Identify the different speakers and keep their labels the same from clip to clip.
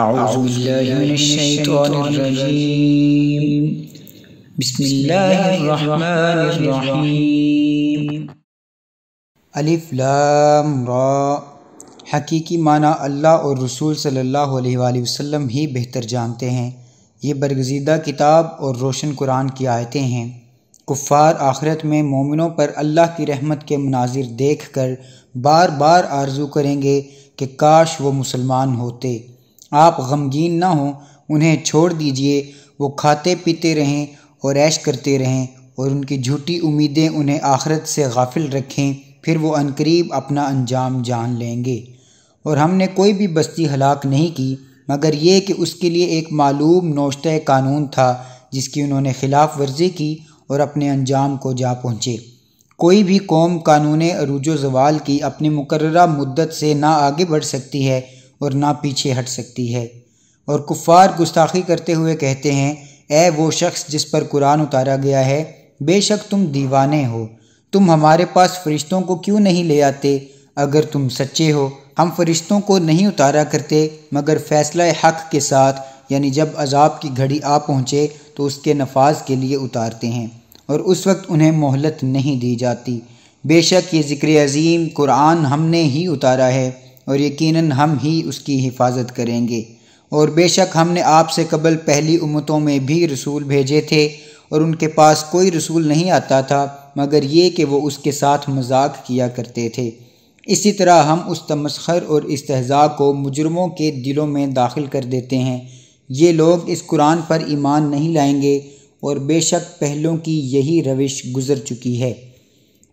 Speaker 1: أعوذ بالله من الشيطان الرجيم بسم الله الرحمن الرحيم ألف لام را हकीकी माना अल्लाह और रसूल सल्लल्लाहु अलैहि वसल्लम ही बेहतर जानते हैं ये बरगजीदा किताब और रोशन कुरान की आयतें हैं कुफ़ार आखिरत में मोमिनों पर अल्लाह की रहमत के मनाजिर देख कर बार बार आरजू करेंगे कि काश वो मुसलमान होते आप गमगीन ना हो उन्हें छोड़ दीजिए वो खाते पीते रहें और ऐश करते रहें और उनकी झूठी उम्मीदें उन्हें आखिरत से गाफिल रखें फिर वो अनकरीब अपना अंजाम जान लेंगे और हमने कोई भी बस्ती हलाक नहीं की मगर ये कि उसके लिए एक मालूम नौशत कानून था जिसकी उन्होंने खिलाफ वर्जी की और अपने अंजाम को जा पहुँचे कोई भी कौम कानून अरूज जवाल की अपनी मुकर्रा मुद्दत से ना आगे बढ़ सकती है और ना पीछे हट सकती है और कुफ़ार गुस्ताखी करते हुए कहते हैं ए वो शख्स जिस पर कुरान उतारा गया है बेशक तुम दीवाने हो तुम हमारे पास फरिश्तों को क्यों नहीं ले आते अगर तुम सच्चे हो हम फरिश्तों को नहीं उतारा करते मगर फैसला हक के साथ यानी जब अजाब की घड़ी आ पहुँचे तो उसके नफाज के लिए उतारते हैं और उस वक्त उन्हें मोहलत नहीं दी जाती बेशक ये ज़िक्र अजीम कुरान हमने ही उतारा है और यकीनन हम ही उसकी हिफाजत करेंगे और बेशक हमने आपसे कबल पहली उम्मतों में भी रसूल भेजे थे और उनके पास कोई रसूल नहीं आता था मगर ये कि वो उसके साथ मजाक किया करते थे इसी तरह हम उस तमस्खर और तहजा को मुजरमों के दिलों में दाखिल कर देते हैं ये लोग इस कुरान पर ईमान नहीं लाएंगे और बेशक पहलों की यही रविश गुज़र चुकी है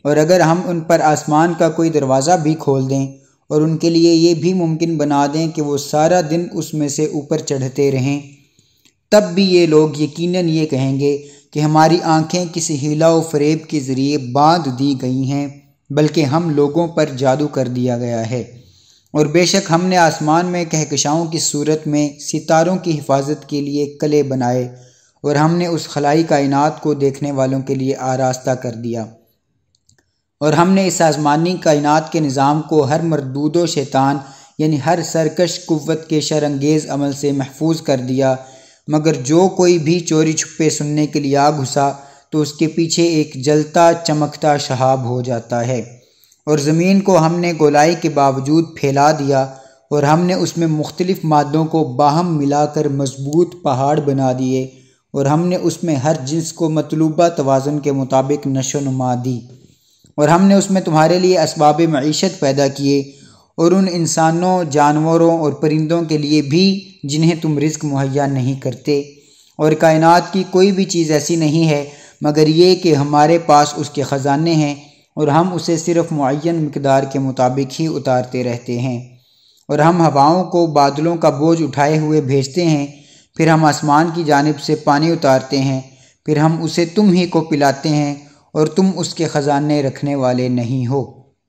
Speaker 1: और अगर हम उन पर आसमान का कोई दरवाज़ा भी खोल दें और उनके लिए ये भी मुमकिन बना दें कि वो सारा दिन उसमें से ऊपर चढ़ते रहें तब भी ये लोग यकीनन ये कहेंगे कि हमारी आंखें किसी हिला व फरेब के ज़रिए बांध दी गई हैं बल्कि हम लोगों पर जादू कर दिया गया है और बेशक हमने आसमान में कहकशाओं की सूरत में सितारों की हिफाजत के लिए कले बनाए और हमने उस खलाई कायनात को देखने वालों के लिए आरास्ता कर दिया और हमने इस आसमानी कायनात के निज़ाम को हर मरदूद व शैतान यानी हर सरकश कुत के शरंगेज़ अमल से महफूज कर दिया मगर जो कोई भी चोरी छुपे सुनने के लिए आ घुसा तो उसके पीछे एक जलता चमकता शहाब हो जाता है और ज़मीन को हमने गोलाई के बावजूद फैला दिया और हमने उसमें मुख्तलिफ़ मादों को बाहम मिलाकर मजबूत पहाड़ बना दिए और हमने उसमें हर जिन्स को मतलूबा तोज़न के मुताबिक नशो नुमा दी और हमने उसमें तुम्हारे लिए इसबाब मीशत पैदा किए और उन इंसानों जानवरों और परिंदों के लिए भी जिन्हें तुम रिस्क मुहैया नहीं करते और कायनात की कोई भी चीज़ ऐसी नहीं है मगर ये कि हमारे पास उसके ख़जाने हैं और हम उसे सिर्फ़ मुन मकदार के मुताबिक ही उतारते रहते हैं और हम हवाओं को बादलों का बोझ उठाए हुए भेजते हैं फिर हम आसमान की जानब से पानी उतारते हैं फिर हम उसे तुम ही को पिलाते हैं और तुम उसके ख़जाने रखने वाले नहीं हो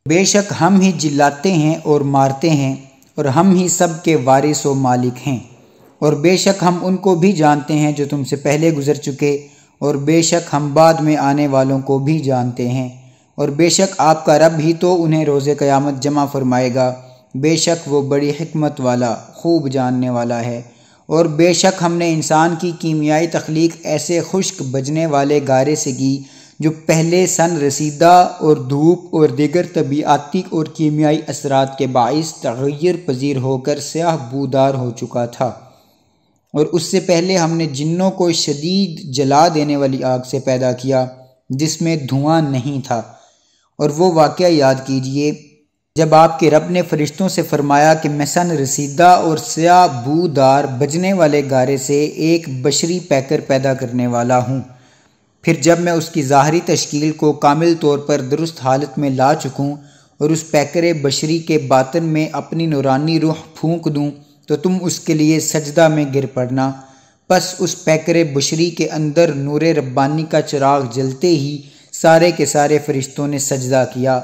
Speaker 1: बेशक हम ही जिलाते हैं और मारते हैं और हम ही सब के वारिस व मालिक हैं और बेशक हम उनको भी जानते हैं जो तुमसे पहले गुजर चुके और बेशक हम बाद में आने वालों को भी जानते हैं और बेशक आपका रब ही तो उन्हें रोज़ क़यामत जमा फरमाएगा बेशक वो बड़ी हमत वाला खूब जानने वाला है और बेशक हमने इंसान की कीमियाई तख्लीक ऐसे खुश्क बजने वाले गारे से की जो पहले सन रसीदा और धूप और दिगर तबीयाती और कीमियाई असरात के बायस तगैर पजीर होकर स्याह बूदार हो चुका था और उससे पहले हमने जिन्नों को शदीद जला देने वाली आग से पैदा किया जिसमें धुआं नहीं था और वो वाक़ याद कीजिए जब आपके रब ने फरिश्तों से फरमाया कि मैं सन रसीदा और स्याह बूदार बजने वाले गारे से एक बशरी पैकर पैदा करने वाला हूँ फिर जब मैं उसकी ज़ाहरी तश्कील को कामिल तौर पर दुरुस्त हालत में ला चुकूँ और उस पैकर बशरी के बातन में अपनी नूरानी रूह फूंक दूँ तो तुम उसके लिए सजदा में गिर पड़ना बस उस पैकर बशरी के अंदर नूर रब्बानी का चिराग जलते ही सारे के सारे फरिश्तों ने सजदा किया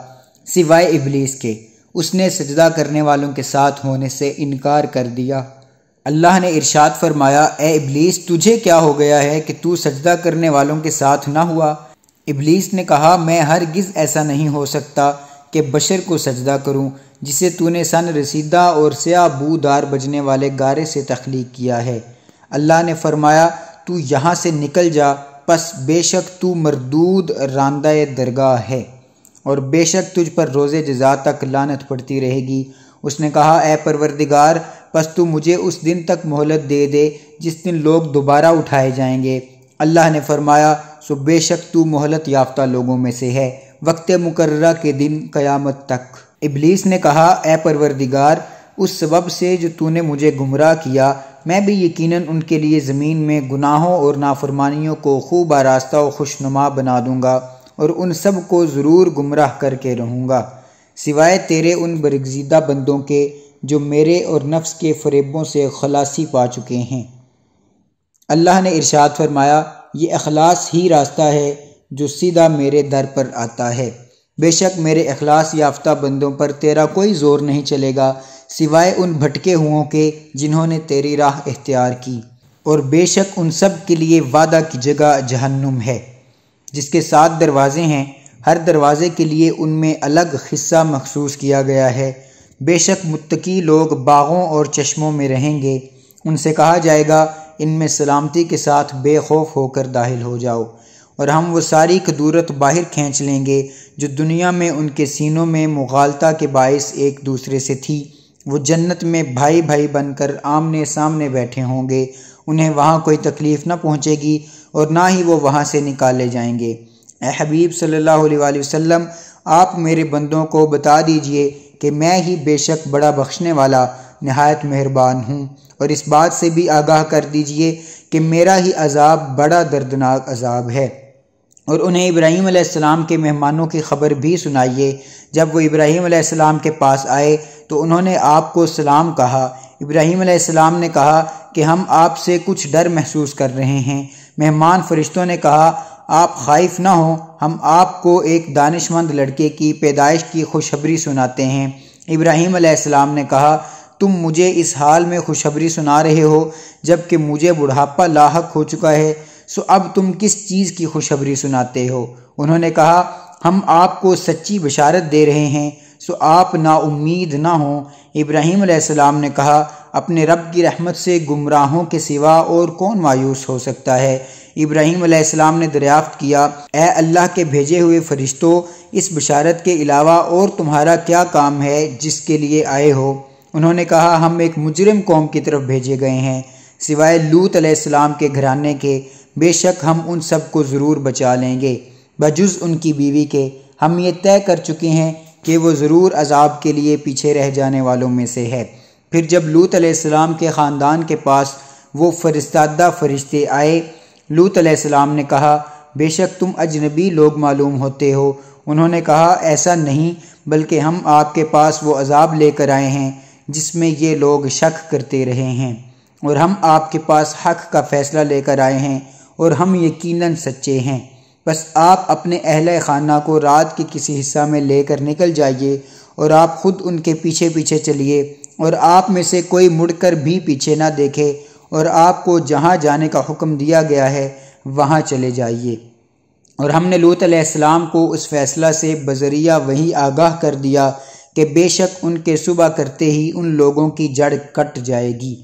Speaker 1: सिवाय इबलीस के उसने सजदा करने वालों के साथ होने से इनकार कर दिया अल्लाह ने इरशाद फरमाया ए इबलीस तुझे क्या हो गया है कि तू सजदा करने वालों के साथ ना हुआ इबलीस ने कहा मैं गिज़ ऐसा नहीं हो सकता कि बशर को सजदा करूं जिसे तूने सन रसीदा और स्या बूदार बजने वाले गारे से तख्लीक किया है अल्लाह ने फरमाया तू यहाँ से निकल जा बस बेशक तू मरदूद रानदा दरगाह है और बेशक तुझ पर रोज़ जजा तक लानत पड़ती रहेगी उसने कहा ए परवरदिगार बस तू मुझे उस दिन तक मोहलत दे दे जिस दिन लोग दोबारा उठाए जाएंगे अल्लाह ने फरमाया सो बेशक तू मोहलत याफ्ता लोगों में से है वक्त मुकर्र के दिन क़यामत तक इबलीस ने कहा ए परवरदिगार उस सबब से जो तूने मुझे गुमराह किया मैं भी यकीनन उनके लिए ज़मीन में गुनाहों और नाफरमानियों को खूब आरास्ता और खुशनुमा बना दूंगा और उन सब को ज़रूर गुमराह करके रहूँगा सिवाय तेरे उन बरगजीदा बंदों के जो मेरे और नफ्स के फरेबों से खलासी पा चुके हैं अल्लाह ने इरशाद फरमाया ये अखलास ही रास्ता है जो सीधा मेरे दर पर आता है बेशक मेरे अखलास याफ्ता बंदों पर तेरा कोई ज़ोर नहीं चलेगा सिवाय उन भटके हुओं के जिन्होंने तेरी राह इख्तियार की और बेशक उन सब के लिए वादा की जगह जहन्नुम है जिसके सात दरवाज़े हैं हर दरवाज़े के लिए उनमें अलग हिस्सा मखसूस किया गया है बेशक मुत्तकी लोग बागों और चश्मों में रहेंगे उनसे कहा जाएगा इनमें सलामती के साथ बेखौफ होकर दाखिल हो जाओ और हम वो सारी कदूरत बाहर खींच लेंगे जो दुनिया में उनके सीनों में मुगालता के बायस एक दूसरे से थी वो जन्नत में भाई भाई बनकर आमने सामने बैठे होंगे उन्हें वहाँ कोई तकलीफ़ ना पहुँचेगी और ना ही वो वहाँ से निकाले जाएंगे ए हबीब सल्लल्लाहु अलैहि वसल्लम आप मेरे बंदों को बता दीजिए कि मैं ही बेशक बड़ा बख्शने वाला नहायत मेहरबान हूँ और इस बात से भी आगाह कर दीजिए कि मेरा ही अजाब बड़ा दर्दनाक अजाब है और उन्हें इब्राहीम आसमाम के मेहमानों की खबर भी सुनाइए जब वो इब्राहीम आसमाम के पास आए तो उन्होंने आपको सलाम कहा इब्राहीम आसमाम ने कहा कि हम आपसे कुछ डर महसूस कर रहे हैं मेहमान फरिश्तों ने कहा आप खाइफ ना हो हम आपको एक दानिशमंद लड़के की पैदाइश की खुशखबरी सुनाते हैं इब्राहिम अलैहिस्सलाम ने कहा तुम मुझे इस हाल में खुशखबरी सुना रहे हो जबकि मुझे बुढ़ापा लाहक हो चुका है सो अब तुम किस चीज़ की खुशखबरी सुनाते हो उन्होंने कहा हम आपको सच्ची बशारत दे रहे हैं सो आप ना उम्मीद ना हो इब्राहिम अलैहिस्सलाम ने कहा अपने रब की रहमत से गुमराहों के सिवा और कौन मायूस हो सकता है इब्राहीम अलैहिस्सलाम ने दरियाफ्त किया ए अल्लाह के भेजे हुए फरिश्तों इस बशारत के अलावा और तुम्हारा क्या काम है जिसके लिए आए हो उन्होंने कहा हम एक मुजरिम कौम की तरफ भेजे गए हैं सिवाय लूत अलैहिस्सलाम के घराने के बेशक हम उन सब को ज़रूर बचा लेंगे बजुज़ उनकी बीवी के हम ये तय कर चुके हैं कि वो ज़रूर अजाब के लिए पीछे रह जाने वालों में से है फिर जब लूत अलैहिस्सलाम के ख़ानदान के पास वो फरिस्तादा फरिश्ते आए लूत अलैहिस्सलाम ने कहा बेशक तुम अजनबी लोग मालूम होते हो उन्होंने कहा ऐसा नहीं बल्कि हम आपके पास वो अजाब लेकर आए हैं जिसमें ये लोग शक करते रहे हैं और हम आपके पास हक का फ़ैसला लेकर आए हैं और हम यकीनन सच्चे हैं बस आप अपने अहल खाना को रात के किसी हिस्सा में लेकर निकल जाइए और आप ख़ुद उनके पीछे पीछे चलिए और आप में से कोई मुड़कर भी पीछे ना देखे और आपको जहाँ जाने का हुक्म दिया गया है वहाँ चले जाइए और हमने लूत अलैहिस्सलाम को उस फैसला से बजरिया वहीं आगाह कर दिया कि बेशक उनके सुबह करते ही उन लोगों की जड़ कट जाएगी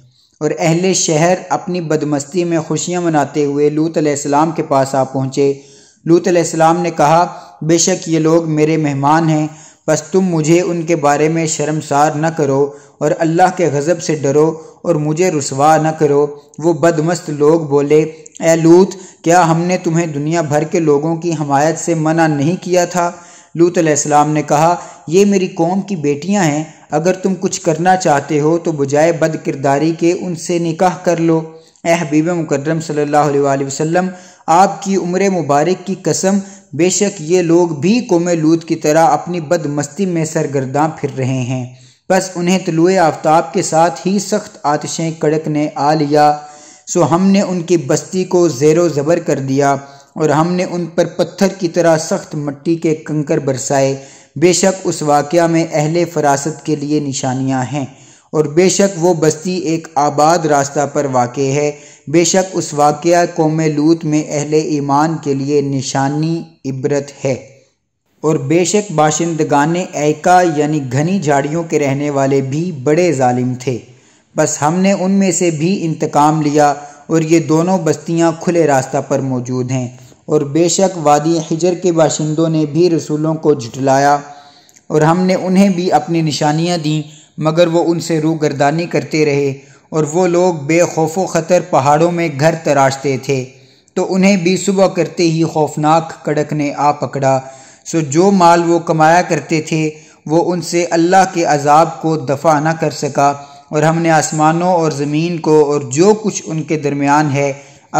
Speaker 1: और अहले शहर अपनी बदमस्ती में खुशियाँ मनाते हुए लूत अलैहिस्सलाम के पास आ पहुँचे लूत अलैहिस्सलाम ने कहा बेशक ये लोग मेरे मेहमान हैं बस तुम मुझे उनके बारे में शर्मसार न करो और अल्लाह के गज़ब से डरो और मुझे रसवा न करो वो बदमस्त लोग बोले ए लूत क्या हमने तुम्हें दुनिया भर के लोगों की हमायत से मना नहीं किया था लूत अलैहिस्सलाम ने कहा ये मेरी कौम की बेटियां हैं अगर तुम कुछ करना चाहते हो तो बजाय बद किरदारी के उनसे निकाह कर लो ए हबीब मुकर्रम सल्लल्लाहु अलैहि वसल्लम आपकी उम्र मुबारक की कसम बेशक ये लोग भी कोमे लूत की तरह अपनी बदमस्ती में सरगर्दा फिर रहे हैं बस उन्हें तलुए आफ्ताब के साथ ही सख्त आतिशें कड़क ने आ लिया सो हमने उनकी बस्ती को ज़ेरो ज़बर कर दिया और हमने उन पर पत्थर की तरह सख्त मट्टी के कंकर बरसाए बेशक उस वाक़ में अहल फरासत के लिए निशानियाँ हैं और बेशक वो बस्ती एक आबाद रास्ता पर वाक़ है बेशक उस वाक़ कौम लूत में अहल ईमान के लिए निशानी इबरत है और बेशक बाशिंदगान एका यानी घनी झाड़ियों के रहने वाले भी बड़े ालिम थे बस हमने उनमें से भी इंतकाम लिया और ये दोनों बस्तियाँ खुले रास्ता पर मौजूद हैं और बेशक वादी हिजर के बाशिंदों ने भी रसूलों को झुटलाया और हमने उन्हें भी अपनी निशानियाँ दी मगर वो उनसे गर्दानी करते रहे और वो लोग बेखौफ ख़तर पहाड़ों में घर तराशते थे तो उन्हें भी सुबह करते ही खौफनाक कड़क ने आ पकड़ा सो जो माल वो कमाया करते थे वो उनसे अल्लाह के अजाब को दफा न कर सका और हमने आसमानों और ज़मीन को और जो कुछ उनके दरमियान है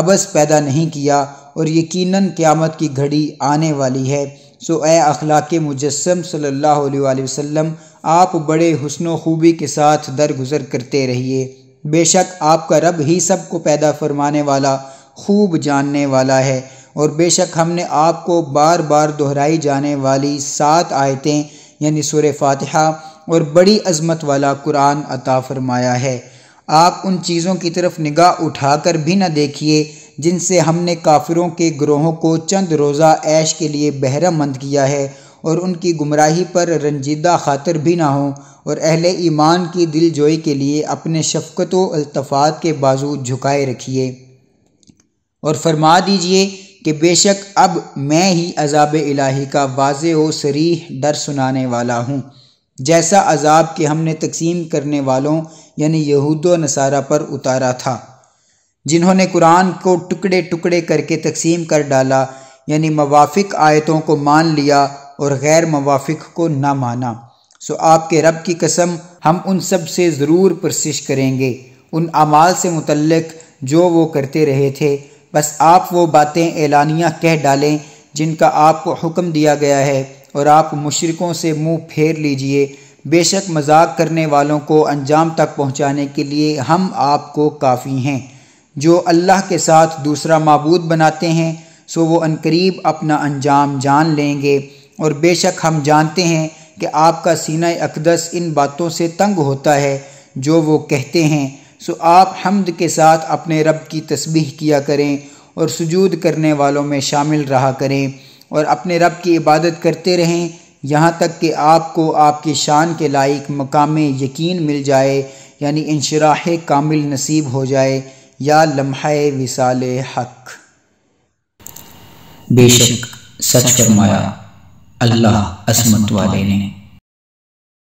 Speaker 1: अबस पैदा नहीं किया और यकीनन क़्यामत की घड़ी आने वाली है सो ए अखलाक मुजस्म सल्लल्लाहु अलैहि वसल्लम आप बड़े हुस्न खूबी के साथ दरगुजर करते रहिए बेशक आपका रब ही सबको पैदा फरमाने वाला खूब जानने वाला है और बेशक हमने आपको बार बार दोहराई जाने वाली सात आयतें यानी सुर फातिहा और बड़ी अजमत वाला कुरान अता फरमाया है आप उन चीज़ों की तरफ निगाह उठाकर भी न देखिए जिनसे हमने काफिरों के ग्रोहों को चंद रोज़ा ऐश के लिए बहरा मंद किया है और उनकी गुमराही पर रंजीदा खातर भी ना हों और अहल ईमान की दिल जोई के लिए अपने शफकत अल्तफ़ात के बाजू झुकाए रखिए और फरमा दीजिए कि बेशक अब मैं ही अजाब इलाही का वाज व सरीह डर सुनाने वाला हूँ जैसा अजाब के हमने तकसीम करने वालों यानी यहूद नसारा पर उतारा था जिन्होंने कुरान को टुकड़े टुकड़े करके तकसीम कर डाला यानी मवाफिक आयतों को मान लिया और गैर मवाफिक को ना माना सो आपके रब की कसम हम उन सब से ज़रूर परसिश करेंगे उन अमाल से मुतलक जो वो करते रहे थे बस आप वो बातें एलानिया कह डालें जिनका आपको हुक्म दिया गया है और आप मुशरकों से मुंह फेर लीजिए बेशक मजाक करने वालों को अंजाम तक पहुंचाने के लिए हम आपको काफ़ी हैं जो अल्लाह के साथ दूसरा मबूद बनाते हैं सो वो अनकरीब अपना अंजाम जान लेंगे और बेशक हम जानते हैं कि आपका सीना अकदस इन बातों से तंग होता है जो वो कहते हैं सो आप हमद के साथ अपने रब की तस्बीह किया करें और सजूद करने वालों में शामिल रहा करें और अपने रब की इबादत करते रहें यहाँ तक कि आपको आपकी शान के लायक मकाम यकीन मिल जाए यानी इनशराह कामिल नसीब हो जाए या लम्हा विसाल हक बेशक सच फरमाया अल्लाह असमत वाले ने